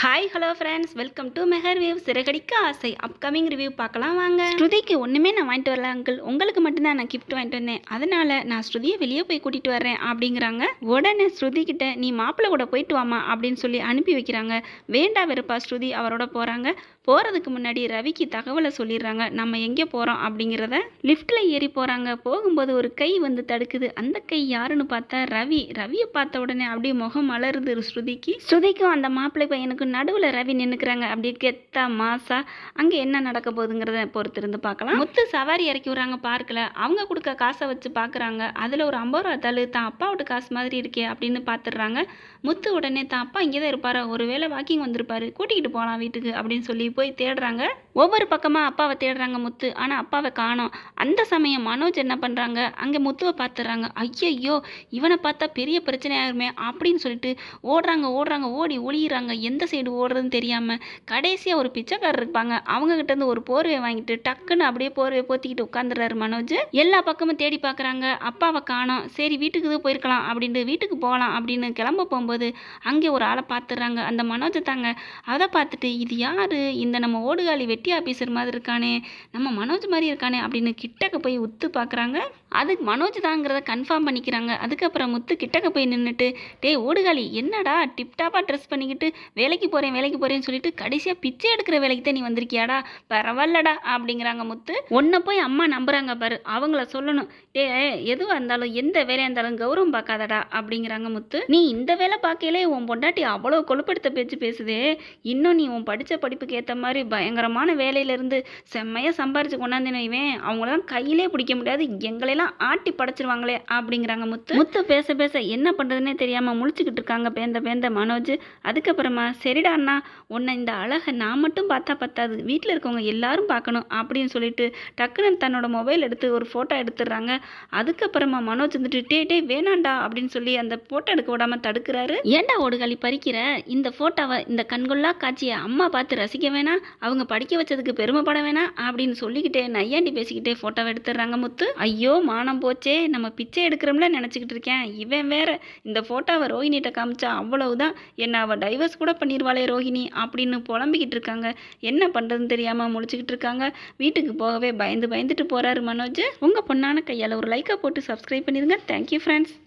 hi hello friends welcome to Mehar view Siragadikka Aasai upcoming review பார்க்கலாம் வாங்க ஸ்ருதிக்கு ஒன்றுமே நான் வாங்கிட்டு வரலாங்கள் அங்கிள் உங்களுக்கு மட்டும்தான் நான் கிஃப்ட் வாங்கிட்டு வந்தேன் அதனால் நான் ஸ்ருதியை வெளியே போய் கூட்டிகிட்டு வர்றேன் அப்படிங்கிறாங்க உடனே ஸ்ருதி கிட்ட நீ மாப்பிள்ளை கூட போயிட்டு வாமா அப்படின்னு சொல்லி அனுப்பி வைக்கிறாங்க வேண்டா வெறுப்பா ஸ்ருதி அவரோட போகிறாங்க போகிறதுக்கு முன்னாடி ரவிக்கு தகவலை சொல்லிடுறாங்க நம்ம எங்கே போகிறோம் அப்படிங்கிறத லிஃப்ட்டில் ஏறி போகிறாங்க போகும்போது ஒரு கை வந்து தடுக்குது அந்த கை யாருன்னு பார்த்தா ரவி ரவியை பார்த்த உடனே அப்படியே முகம் மலருது ஸ்ருதிக்கு ஸ்ருதிக்கும் அந்த மாப்பிள்ளை பையனுக்கும் நடுவில் ரவி நின்றுக்கிறாங்க அப்படியே கெத்தா மாசா அங்கே என்ன நடக்க போகுதுங்கிறத பொறுத்திருந்து பார்க்கலாம் முத்து சவாரி இறக்கி விட்றாங்க பார்க்கில் அவங்க கொடுக்க காசை வச்சு பார்க்குறாங்க அதில் ஒரு ஐம்பது ரூபா தள்ளு தான் அப்பாவோட காசு மாதிரி இருக்கே அப்படின்னு பார்த்துடுறாங்க முத்து உடனே தான் அப்பா இங்கே தான் ஒரு ஒருவேளை வாக்கிங் வந்திருப்பாரு கூட்டிகிட்டு போகலாம் வீட்டுக்கு அப்படின்னு சொல்லி போய் தேடுறாங்க ஒவ்வொரு பக்கமாக அப்பாவை தேடுறாங்க முத்து ஆனால் அப்பாவை காணோம் அந்த சமயம் மனோஜ் என்ன பண்ணுறாங்க அங்கே முத்துவை பார்த்துடுறாங்க ஐயையோ இவனை பார்த்தா பெரிய பிரச்சனையாகுமே அப்படின்னு சொல்லிட்டு ஓடுறாங்க ஓடுறாங்க ஓடி ஒளியிறாங்க எந்த சைடு ஓடுறதுன்னு தெரியாமல் கடைசியாக ஒரு பிச்சைக்காரர் இருப்பாங்க அவங்கக்கிட்டேருந்து ஒரு போர்வை வாங்கிட்டு டக்குன்னு அப்படியே போர்வை போத்திக்கிட்டு உட்காந்துறாரு மனோஜ் எல்லா பக்கமும் தேடி பார்க்குறாங்க அப்பாவை காணோம் சரி வீட்டுக்கு இது போயிருக்கலாம் அப்படின்ட்டு வீட்டுக்கு போகலாம் அப்படின்னு கிளம்ப போகும்போது அங்கே ஒரு ஆளை பார்த்துடுறாங்க அந்த மனோஜை தாங்க அதை பார்த்துட்டு இது யார் இந்த நம்ம ஓடுகாலி வெட்டி ஆஃபீஸர் மாதிரி இருக்கானே நம்ம மனோஜ் மாதிரி இருக்கானே அப்படின்னு கிட்டக்க போய் உத்து பார்க்குறாங்க அதுக்கு மனோஜ் தாங்கிறத கன்ஃபார்ம் பண்ணிக்கிறாங்க அதுக்கப்புறம் முத்து கிட்டக்க போய் நின்றுட்டு டே ஓடுகாலி என்னடா டிப்டாப்பாக ட்ரெஸ் பண்ணிக்கிட்டு வேலைக்கு போகிறேன் வேலைக்கு போகிறேன்னு சொல்லிட்டு கடைசியாக பிச்சை எடுக்கிற வேலைக்கு தான் நீ வந்திருக்கியாடா பரவாயில்லடா அப்படிங்கிறாங்க முத்து ஒன்றை போய் அம்மா நம்புகிறாங்க பாரு அவங்கள சொல்லணும் டே எதுவாக இருந்தாலும் எந்த வேலையாக இருந்தாலும் கௌரவம் பார்க்காதடா அப்படிங்கிறாங்க முத்து நீ இந்த வேலை பார்க்கையிலே உன் பொண்டாட்டி அவ்வளோ கொழுப்படுத்த பேச்சு பேசுதே இன்னும் நீ உன் படித்த படிப்புக்கு ஏற்ற மாதிரி பயங்கரமான வேலையிலேருந்து செம்மையாக சம்பாரித்து கொண்டாந்தின அவங்களாம் அவங்களெல்லாம் கையிலே பிடிக்க முடியாது எங்களையெல்லாம் ஆட்டி படைச்சிருவாங்களே அப்படிங்கிறாங்க முத்து முத்து பேச பேச என்ன பண்ணுறதுனே தெரியாமல் முழிச்சுக்கிட்டு இருக்காங்க பேந்த பேந்த மனோஜ் அதுக்கப்புறமா சரிடா அண்ணா உன்னை இந்த அழகை நான் மட்டும் பார்த்தா பத்தாது வீட்டில் இருக்கவங்க எல்லாரும் பார்க்கணும் அப்படின்னு சொல்லிட்டு டக்குன்னு தன்னோட மொபைல் எடுத்து ஒரு ஃபோட்டோ எடுத்துடுறாங்க அதுக்கப்புறமா மனோஜ் வந்துட்டு டே டே வேணாண்டா அப்படின்னு சொல்லி அந்த ஃபோட்டோ எடுக்க விடாமல் தடுக்கிறாரு ஏண்டா ஓடுகாலி பறிக்கிற இந்த ஃபோட்டோவை இந்த கண்கொள்ளா காட்சியை அம்மா பார்த்து ரசிக்கவே வேணாம் அவங்க படிக்க வச்சதுக்கு பெருமைப்பட வேணாம் அப்படின்னு சொல்லிக்கிட்டே நையாண்டி பேசிக்கிட்டே ஃபோட்டோவை எடுத்துடுறாங்க முத்து ஐயோ மானம் போச்சே நம்ம பிச்சை எடுக்கிறோம்ல நினச்சிக்கிட்டு இருக்கேன் இவன் வேற இந்த ஃபோட்டோவை ரோஹினிகிட்ட காமிச்சா அவ்வளவுதான் என்ன அவள் டைவர்ஸ் கூட பண்ணிடுவாளே ரோஹிணி அப்படின்னு புலம்பிக்கிட்டு இருக்காங்க என்ன பண்ணுறதுன்னு தெரியாமல் முடிச்சுக்கிட்டு இருக்காங்க வீட்டுக்கு போகவே பயந்து பயந்துட்டு போகிறாரு மனோஜ் உங்கள் பொண்ணான கையால் ஒரு லைக்கை போட்டு சப்ஸ்கிரைப் பண்ணிடுங்க தேங்க்யூ ஃப்ரெண்ட்ஸ்